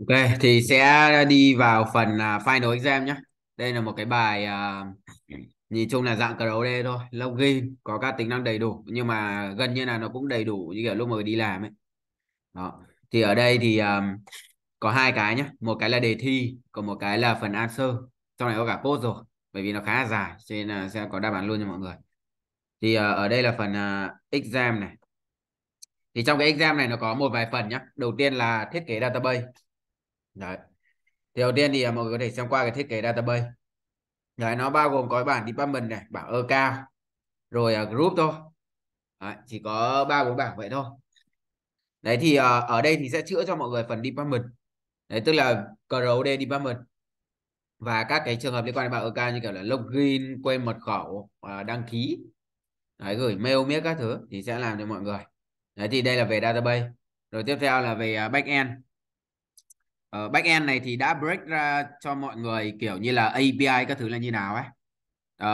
Ok, thì sẽ đi vào phần uh, final exam nhé. Đây là một cái bài uh, nhìn chung là dạng cờ đấu CROD thôi, login có các tính năng đầy đủ nhưng mà gần như là nó cũng đầy đủ như kiểu lúc mà đi làm ấy. Đó. Thì ở đây thì um, có hai cái nhé, một cái là đề thi, còn một cái là phần answer. Trong này có cả code rồi, bởi vì nó khá là dài cho nên là sẽ có đáp án luôn cho mọi người. Thì uh, ở đây là phần uh, exam này. Thì trong cái exam này nó có một vài phần nhé. Đầu tiên là thiết kế database Đấy. Thì đầu tiên thì à, mọi người có thể xem qua cái thiết kế database. Đấy, nó bao gồm có bảng department này, bảng ơ e cao, rồi uh, group thôi. Đấy, chỉ có ba bốn bảng vậy thôi. Đấy thì uh, ở đây thì sẽ chữa cho mọi người phần department. Đấy tức là CROD department và các cái trường hợp liên quan đến bảng ơ e cao như kiểu là login, quên mật khẩu, uh, đăng ký, Đấy, gửi mail miết các thứ thì sẽ làm cho mọi người. Đấy thì đây là về database. Rồi tiếp theo là về back end ở ờ, backend này thì đã break ra cho mọi người kiểu như là API các thứ là như nào ấy.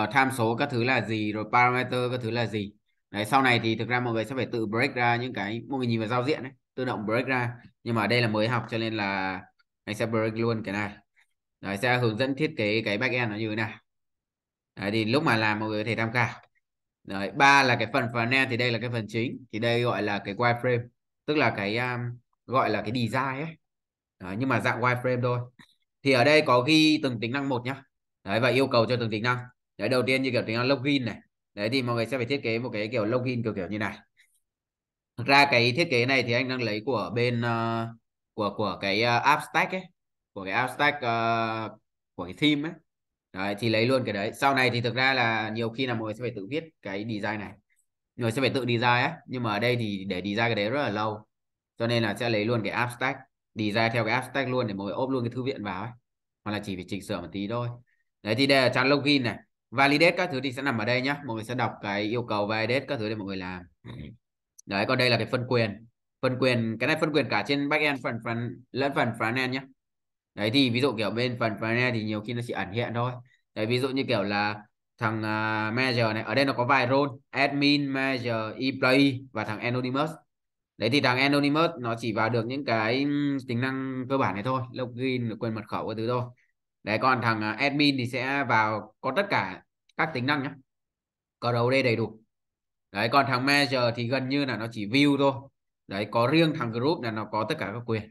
Uh, tham số các thứ là gì rồi parameter các thứ là gì. Đấy sau này thì thực ra mọi người sẽ phải tự break ra những cái mọi người nhìn vào giao diện ấy, tự động break ra. Nhưng mà đây là mới học cho nên là anh sẽ break luôn cái này. Đấy sẽ hướng dẫn thiết kế cái backend nó như thế nào. Đấy, thì lúc mà làm mọi người có thể tham khảo. Đấy, ba là cái phần frontend thì đây là cái phần chính thì đây gọi là cái wireframe, tức là cái um, gọi là cái design ấy Đấy, nhưng mà dạng wireframe thôi thì ở đây có ghi từng tính năng một nhá đấy và yêu cầu cho từng tính năng đấy đầu tiên như kiểu tính năng login này đấy thì mọi người sẽ phải thiết kế một cái kiểu login kiểu kiểu như này thực ra cái thiết kế này thì anh đang lấy của bên uh, của của cái uh, ờ, app stack ấy của cái app stack uh, ờ, của cái team ấy đấy, thì lấy luôn cái đấy sau này thì thực ra là nhiều khi là mọi người sẽ phải tự viết cái design này mọi người sẽ phải tự design ấy nhưng mà ở đây thì để design cái đấy rất là lâu cho nên là sẽ lấy luôn cái app stack đi ra theo cái abstract luôn để mọi người ốp luôn cái thư viện vào ấy hoặc là chỉ phải chỉnh sửa một tí thôi đấy thì đây là trang login này validate các thứ thì sẽ nằm ở đây nhá mọi người sẽ đọc cái yêu cầu validate các thứ để mọi người làm đấy còn đây là cái phân quyền phân quyền cái này phân quyền cả trên back end phần phần lẫn phần front end nhá đấy thì ví dụ kiểu bên phần front end thì nhiều khi nó chỉ ẩn hiện thôi đấy ví dụ như kiểu là thằng uh, manager này ở đây nó có vài role admin manager employee và thằng anonymous đấy thì thằng anonymous nó chỉ vào được những cái tính năng cơ bản này thôi login quên mật khẩu cái thứ thôi đấy còn thằng à, admin thì sẽ vào có tất cả các tính năng nhé có đầu đây đầy đủ đấy còn thằng manager thì gần như là nó chỉ view thôi đấy có riêng thằng group là nó có tất cả các quyền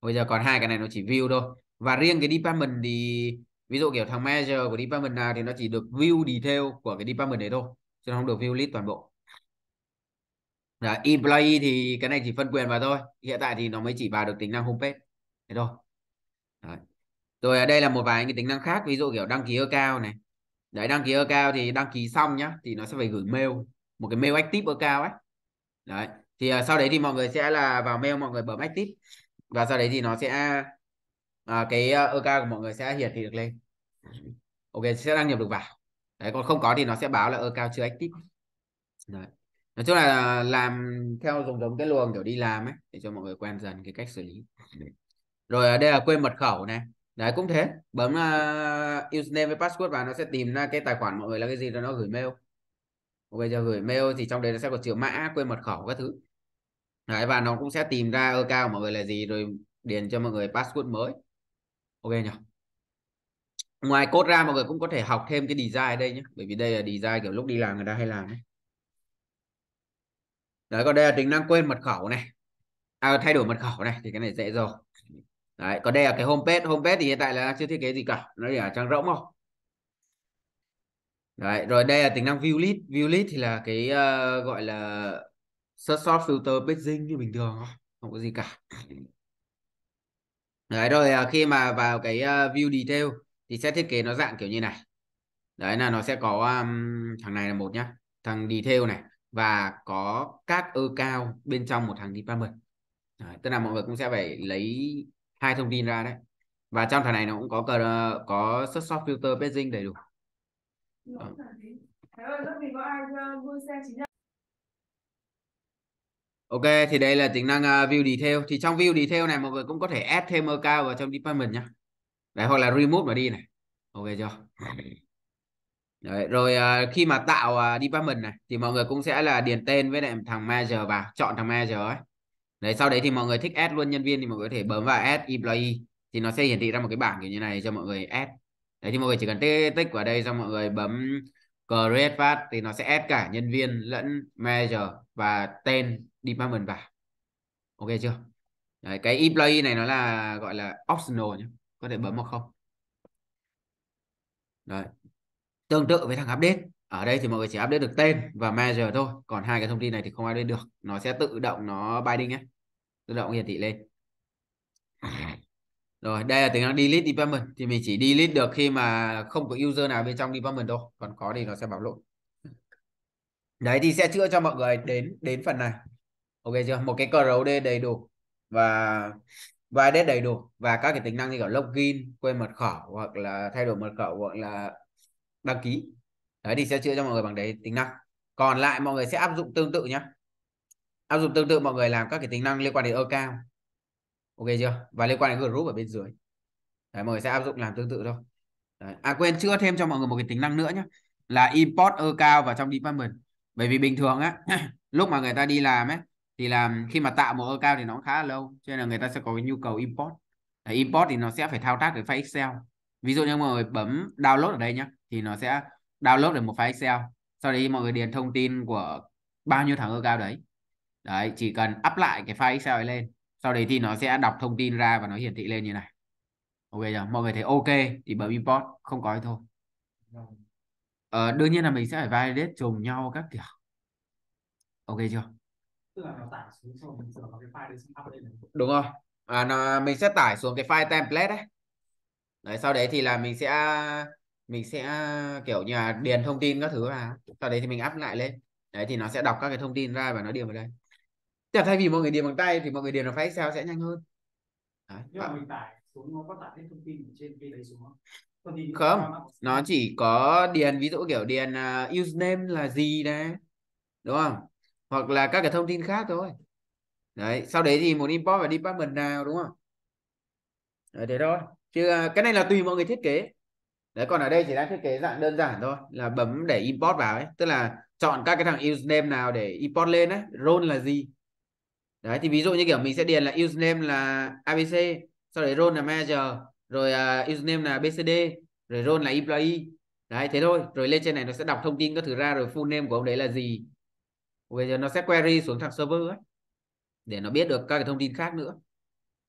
bây giờ còn hai cái này nó chỉ view thôi và riêng cái department thì ví dụ kiểu thằng manager của department nào thì nó chỉ được view detail của cái department đấy thôi chứ nó không được view list toàn bộ Dạ, employee thì cái này chỉ phân quyền vào thôi. Hiện tại thì nó mới chỉ vào được tính năng homepage. Thế thôi. Rồi ở đây là một vài cái tính năng khác. Ví dụ kiểu đăng ký account này. Đấy, đăng ký account thì đăng ký xong nhá. Thì nó sẽ phải gửi mail. Một cái mail active account ấy. Đấy. Thì uh, sau đấy thì mọi người sẽ là vào mail mọi người bấm active. Và sau đấy thì nó sẽ... uh, cái à, account của mọi người sẽ hiển thị được lên. Ok, sẽ đăng nhập được vào. Đấy, còn không có thì nó sẽ báo là account chưa active. Đấy nói chung là làm theo dùng giống cái luồng kiểu đi làm ấy để cho mọi người quen dần cái cách xử lý rồi ở à, đây là quên mật khẩu này đấy cũng thế bấm uh, à, username với password vào nó sẽ tìm ra cái tài khoản mọi người là cái gì rồi nó gửi mail bây giờ gửi mail thì trong đấy nó sẽ có chữ mã quên mật khẩu các thứ đấy và nó cũng sẽ tìm ra ơ cao mọi người là gì rồi điền cho mọi người password mới ok nhỉ ngoài code ra mọi người cũng có thể học thêm cái design ở đây nhé bởi vì đây là design kiểu lúc đi làm người ta hay làm ấy đấy còn đây là tính năng quên mật khẩu này à, thay đổi mật khẩu này thì cái này dễ rồi đấy còn đây là cái homepage homepage thì hiện tại là chưa thiết kế gì cả nó chỉ là trang rỗng không đấy rồi đây là tính năng view list view list thì là cái uh, gọi là search shop filter paging như bình thường không không có gì cả đấy rồi à, khi mà vào cái ờ, view detail thì sẽ thiết kế nó dạng kiểu như này đấy là nó sẽ có um, thằng này là một nhá thằng detail này và có các ơ cao bên trong một thằng department à, tức là mọi người cũng sẽ phải lấy hai thông tin ra đấy và trong thằng này nó cũng có có xuất shop filter paging đầy đủ ờ. Ok thì đây là tính năng uh, view detail thì trong view detail này mọi người cũng có thể add thêm ơ cao vào trong department nhá. Đấy hoặc là remove nó đi này. Ok chưa? Đấy, rồi uh, khi mà tạo uh, department này thì mọi người cũng sẽ là điền tên với lại thằng manager vào, chọn thằng manager ấy. Đấy sau đấy thì mọi người thích add luôn nhân viên thì mọi người có thể bấm vào add employee thì nó sẽ hiển thị ra một cái bảng kiểu như này cho mọi người add. Đấy thì mọi người chỉ cần tích vào đây xong mọi người bấm create phát thì nó sẽ add cả nhân viên lẫn manager và tên department vào. Ok chưa? Đấy, cái employee này nó là gọi là optional nhé, có thể bấm hoặc không. Đấy tương tự với thằng update ở đây thì mọi người chỉ update được tên và measure thôi còn hai cái thông tin này thì không update được nó sẽ tự động nó binding ấy tự động hiển thị lên rồi đây là tính năng delete department thì mình chỉ delete được khi mà không có user nào bên trong department thôi còn có thì nó sẽ báo lỗi đấy thì sẽ chữa cho mọi người đến đến phần này ok chưa một cái cờ rấu đầy đủ và và đầy đủ và các cái tính năng như kiểu login quên mật khẩu hoặc là thay đổi mật khẩu hoặc là đăng ký đấy thì sẽ chữa cho mọi người bằng đấy tính năng còn lại mọi người sẽ áp dụng tương tự nhé áp dụng tương tự mọi người làm các cái tính năng liên quan đến ơ cao ok chưa và liên quan đến group ở bên dưới đấy, mọi người sẽ áp dụng làm tương tự thôi đấy. à quên chưa thêm cho mọi người một cái tính năng nữa nhé là import ơ cao vào trong department bởi vì bình thường á lúc mà người ta đi làm ấy thì làm khi mà tạo một ơ cao thì nó khá là lâu cho nên là người ta sẽ có cái nhu cầu import đấy, import thì nó sẽ phải thao tác cái file excel ví dụ như mọi người bấm download ở đây nhé thì nó sẽ download được một file Excel sau đấy mọi người điền thông tin của bao nhiêu thằng tháng cao đấy đấy chỉ cần up lại cái file Excel ấy lên sau đấy thì nó sẽ đọc thông tin ra và nó hiển thị lên như này ok rồi, mọi người thấy ok thì bấm import không có thì thôi ờ, đương nhiên là mình sẽ phải validate trùng nhau các kiểu ok chưa đúng rồi à, nó, mình sẽ tải xuống cái file template đấy đấy sau đấy thì là mình sẽ mình sẽ kiểu như là điền thông tin các thứ vào sau đấy thì mình up lại lên đấy thì nó sẽ đọc các cái thông tin ra và nó điền vào đây Tức thay vì mọi người điền bằng tay thì mọi người điền vào file Excel sẽ nhanh hơn đấy. nhưng mà mình tải xuống nó có tải hết thông tin trên cái đấy xuống không không nó chỉ có điền ví dụ kiểu điền uh, username là gì đấy đúng không hoặc là các cái thông tin khác thôi đấy sau đấy thì muốn import vào department nào đúng không đấy thế thôi chứ à, cái này là tùy mọi người thiết kế đấy còn ở đây chỉ đang thiết kế dạng đơn giản thôi là bấm để import vào ấy tức là chọn các cái thằng username nào để import lên ấy role là gì đấy thì ví dụ như kiểu mình sẽ điền là username là abc sau đấy role là manager rồi uh, à, username là bcd rồi role là employee đấy thế thôi rồi lên trên này nó sẽ đọc thông tin các thứ ra rồi full name của ông đấy là gì bây giờ nó sẽ query xuống thằng server ấy để nó biết được các cái thông tin khác nữa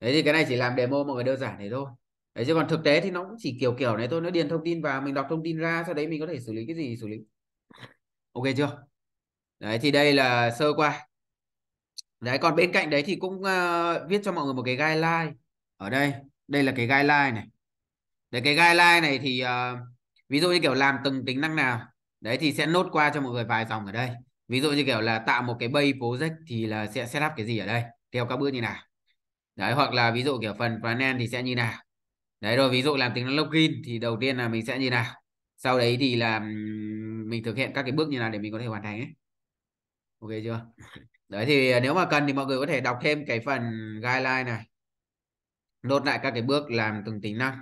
đấy thì cái này chỉ làm demo mọi người đơn giản thế thôi đấy chứ còn thực tế thì nó cũng chỉ kiểu kiểu này thôi nó điền thông tin vào mình đọc thông tin ra sau đấy mình có thể xử lý cái gì xử lý ok chưa đấy thì đây là sơ qua đấy còn bên cạnh đấy thì cũng uh, viết cho mọi người một cái guideline ở đây đây là cái guideline này đấy cái guideline này thì uh, ví dụ như kiểu làm từng tính năng nào đấy thì sẽ nốt qua cho mọi người vài dòng ở đây ví dụ như kiểu là tạo một cái bay project thì là sẽ setup cái gì ở đây theo các bước như nào đấy hoặc là ví dụ kiểu phần front thì sẽ như nào đấy rồi ví dụ làm tính năng login thì đầu tiên là mình sẽ như nào sau đấy thì là mình thực hiện các cái bước như nào để mình có thể hoàn thành ấy ok chưa đấy thì à, nếu mà cần thì mọi người có thể đọc thêm cái phần guideline này nốt lại các cái bước làm từng tính năng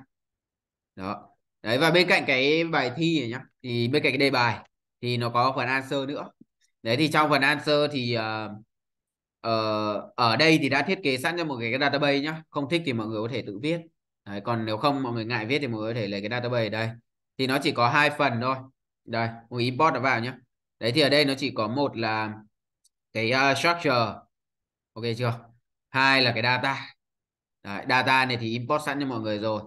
đó đấy và bên cạnh cái bài thi này nhá thì bên cạnh cái đề bài thì nó có phần answer nữa đấy thì trong phần answer thì uh, uh, ở đây thì đã thiết kế sẵn cho một cái database nhá không thích thì mọi người có thể tự viết Đấy, còn nếu không mọi người ngại viết thì mọi người có thể lấy cái database ở đây thì nó chỉ có hai phần thôi đây mọi import nó vào nhé đấy thì ở đây nó chỉ có một là cái uh, structure ok chưa hai là cái data đấy, data này thì import sẵn cho mọi người rồi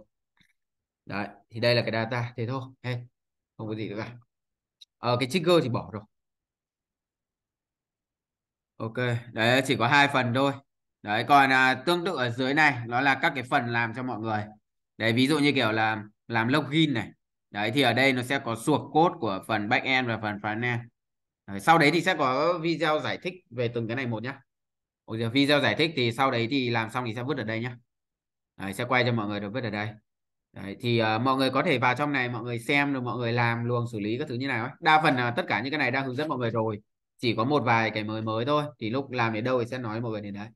đấy thì đây là cái data thế thôi hey, không có gì nữa cả ở ờ, cái trigger thì bỏ rồi ok đấy chỉ có hai phần thôi đấy còn à, tương tự ở dưới này nó là các cái phần làm cho mọi người đấy ví dụ như kiểu là làm login này đấy thì ở đây nó sẽ có suộc code của phần backend và phần front end sau đấy thì sẽ có video giải thích về từng cái này một nhá Ủa, giờ video giải thích thì sau đấy thì làm xong thì sẽ vứt ở đây nhá đấy, sẽ quay cho mọi người được vứt ở đây Đấy, thì uh, mọi người có thể vào trong này mọi người xem rồi mọi người làm luồng xử lý các thứ như này Đa phần là tất cả những cái này đang hướng dẫn mọi người rồi. Chỉ có một vài cái mới mới thôi. Thì lúc làm đến đâu thì sẽ nói mọi người đến đấy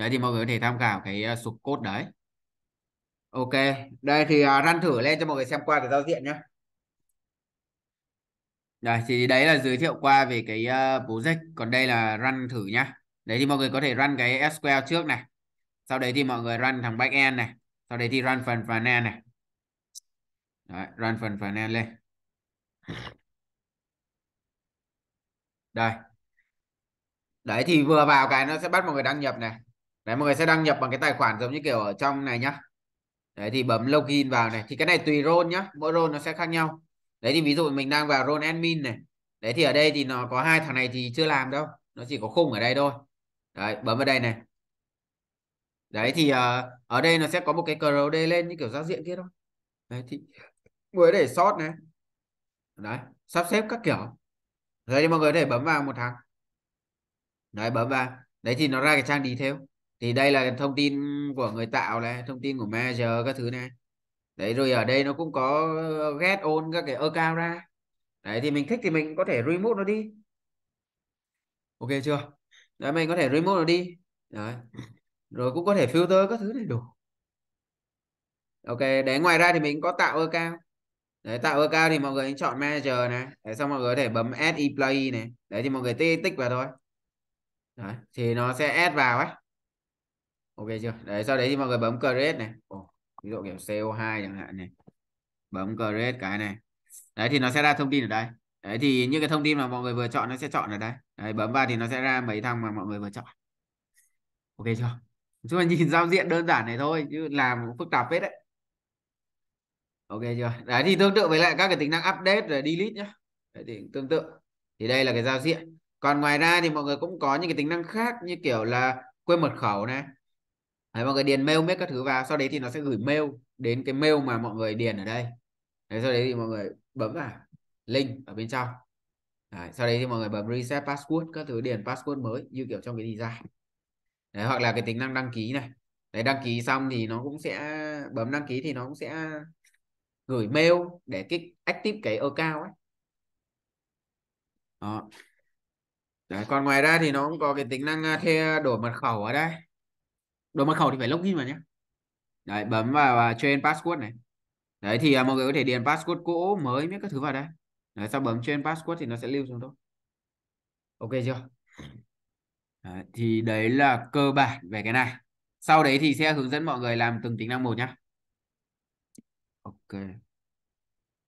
đấy thì mọi người có thể tham khảo cái ờ, sụp cốt đấy ok đây thì ờ, run thử lên cho mọi người xem qua cái giao diện nhé đây thì đấy là giới thiệu qua về cái project ờ, còn đây là run thử nhá đấy thì mọi người có thể run cái SQL trước này sau đấy thì mọi người run thằng backend này sau đấy thì run phần finance này đấy, run phần finance lên đây đấy thì vừa vào cái nó sẽ bắt mọi người đăng nhập này đấy mọi người sẽ đăng nhập bằng cái tài khoản giống như kiểu ở trong này nhá đấy thì bấm login vào này thì cái này tùy role nhá mỗi role nó sẽ khác nhau đấy thì ví dụ mình đang vào role admin này đấy thì ở đây thì nó có hai thằng này thì chưa làm đâu nó chỉ có khung ở đây thôi đấy bấm vào đây này đấy thì uh, ở đây nó sẽ có một cái cờ đây lên như kiểu giao diện kia thôi đấy thì người để sort này đấy sắp xếp các kiểu rồi thì mọi người thể bấm vào một thằng đấy bấm vào đấy thì nó ra cái trang đi theo thì đây là thông tin của người tạo này thông tin của manager các thứ này đấy rồi ở đây nó cũng có ờ, get on các cái account ra đấy thì mình thích thì mình có thể remove nó đi ok chưa đấy mình có thể remove nó đi đấy rồi cũng có thể filter các thứ này đủ ok để ngoài ra thì mình có tạo account đấy tạo account thì mọi người chọn manager này đấy, xong mọi người có thể bấm add employee này đấy thì mọi người tích vào thôi đấy, thì nó sẽ add vào ấy ok chưa đấy sau đấy thì mọi người bấm create này Ồ, ví dụ kiểu CO2 chẳng hạn này bấm create cái này đấy thì nó sẽ ra thông tin ở đây đấy thì như cái thông tin mà mọi người vừa chọn nó sẽ chọn ở đây đấy, bấm vào thì nó sẽ ra mấy thằng mà mọi người vừa chọn ok chưa chúng mà nhìn giao diện đơn giản này thôi chứ làm cũng phức tạp hết đấy ok chưa đấy thì tương tự với lại các cái tính năng update rồi delete nhá đấy thì tương tự thì đây là cái giao diện còn ngoài ra thì mọi người cũng có những cái tính năng khác như kiểu là quên mật khẩu này đấy, mọi người điền mail miết các thứ vào sau đấy thì nó sẽ gửi mail đến cái mail mà mọi người điền ở đây đấy, sau đấy thì mọi người bấm vào link ở bên trong đấy, sau đấy thì mọi người bấm reset password các thứ điền password mới như kiểu trong cái design đấy, hoặc là cái tính năng đăng ký này đấy đăng ký xong thì nó cũng sẽ bấm đăng ký thì nó cũng sẽ gửi mail để kích active cái account ấy đó Đấy, còn ngoài ra thì nó cũng có cái tính năng à, thay đổi mật khẩu ở đây đổi mật khẩu thì phải login vào nhé đấy bấm vào và cho password này đấy thì à, mọi người có thể điền password cũ mới mấy các thứ vào đây đấy, sau bấm trên password thì nó sẽ lưu xuống thôi ok chưa đấy, thì đấy là cơ bản về cái này sau đấy thì sẽ hướng dẫn mọi người làm từng tính năng một nhá ok